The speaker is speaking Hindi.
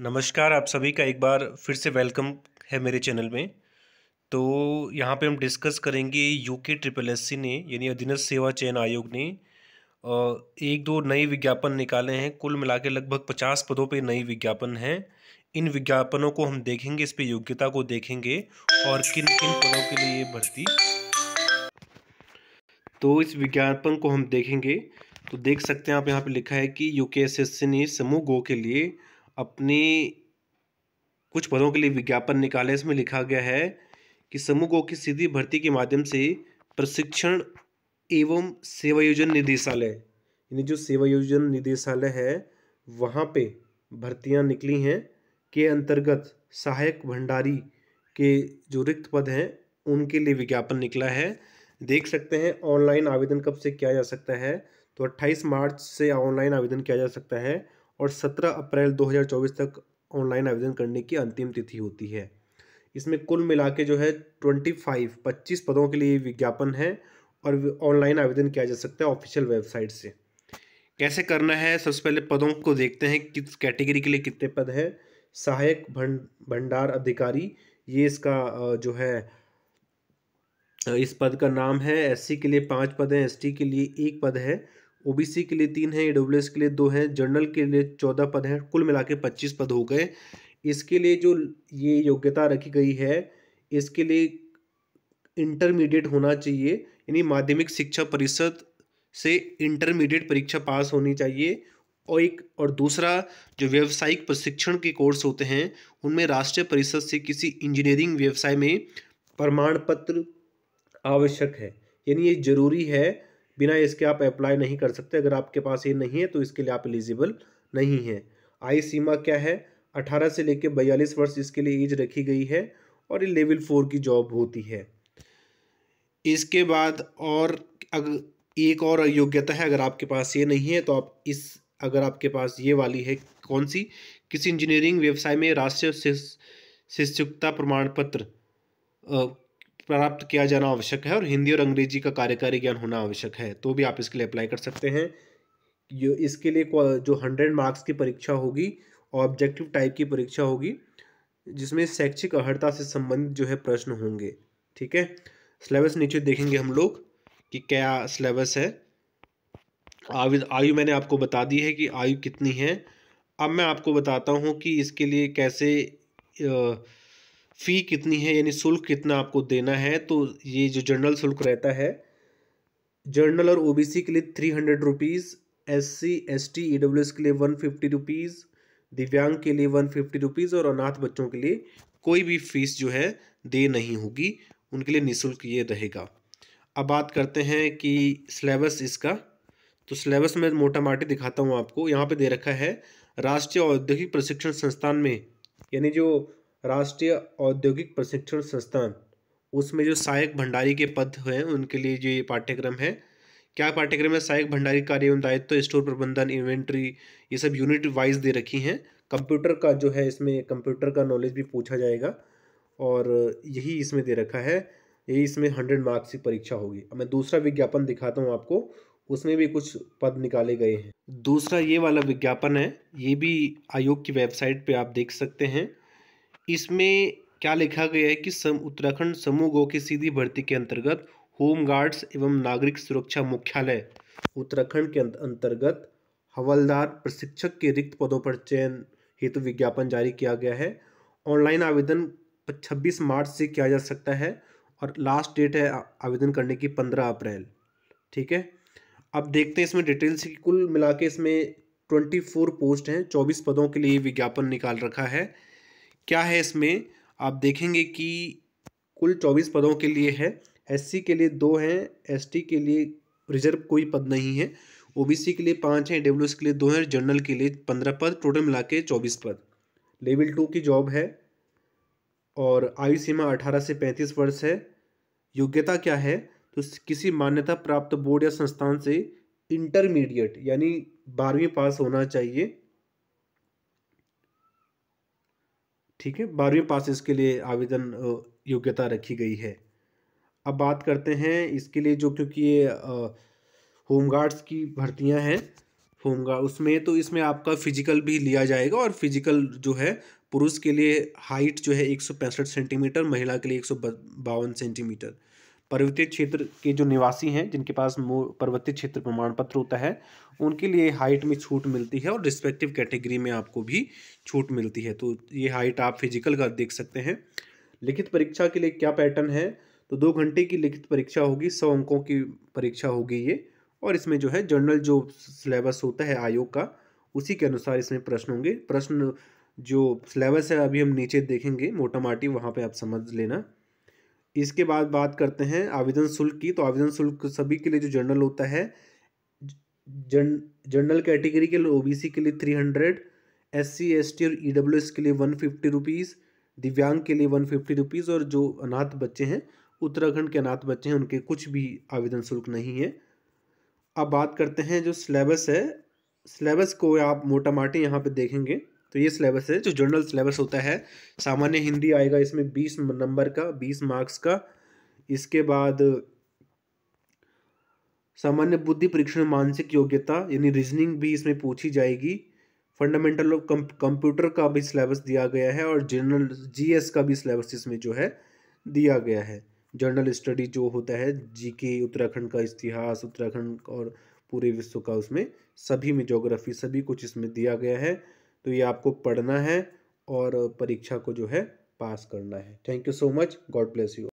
नमस्कार आप सभी का एक बार फिर से वेलकम है मेरे चैनल में तो यहाँ पे हम डिस्कस करेंगे यूके ट्रिपल एस सी ने यानी अधीनस्थ सेवा चयन आयोग ने एक दो नए विज्ञापन निकाले हैं कुल मिला के लगभग पचास पदों पे नए विज्ञापन हैं इन विज्ञापनों को हम देखेंगे इस पर योग्यता को देखेंगे और किन किन पदों के लिए भर्ती तो इस विज्ञापन को हम देखेंगे तो देख सकते हैं आप यहाँ पे लिखा है कि यूके एस एस सी ने समूह गो के लिए अपनी कुछ पदों के लिए विज्ञापन निकाले इसमें लिखा गया है कि समूह की सीधी भर्ती के माध्यम से प्रशिक्षण एवं सेवायोजन निदेशालय यानी जो सेवायोजन निदेशालय है वहाँ पे भर्तियाँ निकली हैं के अंतर्गत सहायक भंडारी के जो रिक्त पद हैं उनके लिए विज्ञापन निकला है देख सकते हैं ऑनलाइन आवेदन कब से किया जा सकता है तो 28 मार्च से ऑनलाइन आवेदन किया जा सकता है और 17 अप्रैल 2024 तक ऑनलाइन आवेदन करने की अंतिम तिथि होती है इसमें कुल मिला के जो है ट्वेंटी फाइव पच्चीस पदों के लिए विज्ञापन है और ऑनलाइन आवेदन किया जा सकता है ऑफिशियल वेबसाइट से कैसे करना है सबसे पहले पदों को देखते हैं किस कैटेगरी के लिए कितने पद हैं सहायक भंड भंडार अधिकारी ये इसका जो है इस पद का नाम है एससी के लिए पांच पद हैं एसटी के लिए एक पद है ओबीसी के लिए तीन है ईडब्ल्यूएस के लिए दो हैं जनरल के लिए चौदह पद हैं कुल मिला के पच्चीस पद हो गए इसके लिए जो ये योग्यता रखी गई है इसके लिए इंटरमीडिएट होना चाहिए यानी माध्यमिक शिक्षा परिषद से इंटरमीडिएट परीक्षा पास होनी चाहिए और एक और दूसरा जो व्यावसायिक प्रशिक्षण के कोर्स होते हैं उनमें राष्ट्रीय परिषद से किसी इंजीनियरिंग व्यवसाय में प्रमाण पत्र आवश्यक है यानी ये जरूरी है बिना इसके आप अप्लाई नहीं कर सकते अगर आपके पास ये नहीं है तो इसके लिए आप एलिजिबल नहीं हैं आय सीमा क्या है अठारह से लेकर बयालीस वर्ष इसके लिए एज रखी गई है और ये लेवल फोर की जॉब होती है इसके बाद और अगर एक और योग्यता है अगर आपके पास ये नहीं है तो आप इस अगर आपके पास ये वाली है कौन सी किसी इंजीनियरिंग व्यवसाय में राष्ट्रीय शिक्षुकता प्रमाण पत्र प्राप्त किया जाना आवश्यक है और हिंदी और अंग्रेजी का कार्यकारी ज्ञान होना आवश्यक है तो भी आप इसके लिए अप्लाई कर सकते हैं ये इसके लिए जो हंड्रेड मार्क्स की परीक्षा होगी ऑब्जेक्टिव टाइप की परीक्षा होगी जिसमें शैक्षिक अहर्ता से संबंधित जो है प्रश्न होंगे ठीक है सिलेबस नीचे देखेंगे हम लोग कि क्या सिलेबस है आयु आयु मैंने आपको बता दी है कि आयु कितनी है अब मैं आपको बताता हूँ कि इसके लिए कैसे आ, फ़ी कितनी है यानी शुल्क कितना आपको देना है तो ये जो जनरल शुल्क रहता है जनरल और ओबीसी के लिए three hundred rupees S C S T E W S के लिए वन फिफ्टी रुपीज़ दिव्यांग के लिए वन फिफ्टी रुपीज़ और अनाथ बच्चों के लिए कोई भी फीस जो है दे नहीं होगी उनके लिए निःशुल्क ये रहेगा अब बात करते हैं कि सिलेबस इसका तो सिलेबस में मोटा माटी दिखाता हूँ आपको यहाँ पे दे रखा है राष्ट्रीय औद्योगिक प्रशिक्षण संस्थान में यानी जो राष्ट्रीय औद्योगिक प्रशिक्षण संस्थान उसमें जो सहायक भंडारी के पद हैं उनके लिए जो ये पाठ्यक्रम है क्या पाठ्यक्रम है सहायक भंडारी कार्य एवं दायित्व तो स्टोर प्रबंधन इन्वेंट्री ये सब यूनिट वाइज दे रखी हैं कंप्यूटर का जो है इसमें कंप्यूटर का नॉलेज भी पूछा जाएगा और यही इसमें दे रखा है यही इसमें हंड्रेड मार्क्स की परीक्षा होगी अब मैं दूसरा विज्ञापन दिखाता हूँ आपको उसमें भी कुछ पद निकाले गए हैं दूसरा ये वाला विज्ञापन है ये भी आयोग की वेबसाइट पे आप देख सकते हैं इसमें क्या लिखा गया है कि सम उत्तराखंड समूह गो की सीधी भर्ती के अंतर्गत होम गार्ड्स एवं नागरिक सुरक्षा मुख्यालय उत्तराखंड के अंतर्गत हवलदार प्रशिक्षक के रिक्त पदों पर चयन हेतु तो विज्ञापन जारी किया गया है ऑनलाइन आवेदन 26 मार्च से किया जा सकता है और लास्ट डेट है आवेदन करने की 15 अप्रैल ठीक है अब देखते हैं इसमें डिटेल्स की कुल मिला के इसमें ट्वेंटी फोर पोस्ट हैं चौबीस पदों के लिए विज्ञापन निकाल रखा है क्या है इसमें आप देखेंगे कि कुल चौबीस पदों के लिए है एससी के लिए दो हैं एसटी के लिए रिजर्व कोई पद नहीं है ओबीसी के लिए पाँच हैं डब्ल्यू के लिए दो हैं जनरल के लिए पंद्रह पद टोटल मिला के चौबीस पद लेवल टू की जॉब है और आयु सीमा अठारह से पैंतीस वर्ष है योग्यता क्या है तो किसी मान्यता प्राप्त बोर्ड या संस्थान से इंटरमीडिएट यानी बारहवीं पास होना चाहिए ठीक है बारहवीं पास इसके लिए आवेदन योग्यता रखी गई है अब बात करते हैं इसके लिए जो क्योंकि ये होमगार्ड्स की भर्तियां हैं होमगार्ड उसमें तो इसमें आपका फिजिकल भी लिया जाएगा और फिजिकल जो है पुरुष के लिए हाइट जो है एक सेंटीमीटर महिला के लिए एक सेंटीमीटर पर्वतीय क्षेत्र के जो निवासी हैं जिनके पास पर्वतीय क्षेत्र प्रमाण पत्र होता है उनके लिए हाइट में छूट मिलती है और रिस्पेक्टिव कैटेगरी में आपको भी छूट मिलती है तो ये हाइट आप फिजिकल का देख सकते हैं लिखित परीक्षा के लिए क्या पैटर्न है तो दो घंटे की लिखित परीक्षा होगी सौ अंकों की परीक्षा होगी ये और इसमें जो है जनरल जो सिलेबस होता है आयोग का उसी के अनुसार इसमें प्रश्न होंगे प्रश्न जो सिलेबस है अभी हम नीचे देखेंगे मोटा माटी वहाँ पे आप समझ लेना इसके बाद बात करते हैं आवेदन शुल्क की तो आवेदन शुल्क सभी के लिए जो जनरल होता है जन जनरल कैटेगरी के लिए ओबीसी के लिए three hundred S C S T और ई डब्ल्यू एस के लिए वन फिफ्टी रुपीज़ दिव्यांग के लिए वन फिफ्टी रुपीज़ और जो अनाथ बच्चे हैं उत्तराखंड के अनाथ बच्चे हैं उनके कुछ भी आवेदन शुल्क नहीं है अब बात करते हैं जो सिलेबस है सिलेबस को आप मोटा माटी यहाँ पर देखेंगे तो ये सिलेबस है जो जनरल सिलेबस होता है सामान्य हिंदी आएगा इसमें बीस नंबर का बीस मार्क्स का इसके बाद सामान्य बुद्धि परीक्षण मानसिक योग्यता यानी रीजनिंग भी इसमें पूछी जाएगी फंडामेंटल ऑफ कंप्यूटर का भी सिलेबस दिया गया है और जनरल जीएस का भी सिलेबस इसमें जो है दिया गया है जनरल स्टडी जो होता है जीके उत्तराखंड का इतिहास उत्तराखंड और पूरे विश्व का उसमें सभी में जोग्राफी सभी कुछ इसमें दिया गया है तो ये आपको पढ़ना है और परीक्षा को जो है पास करना है thank you so much God bless you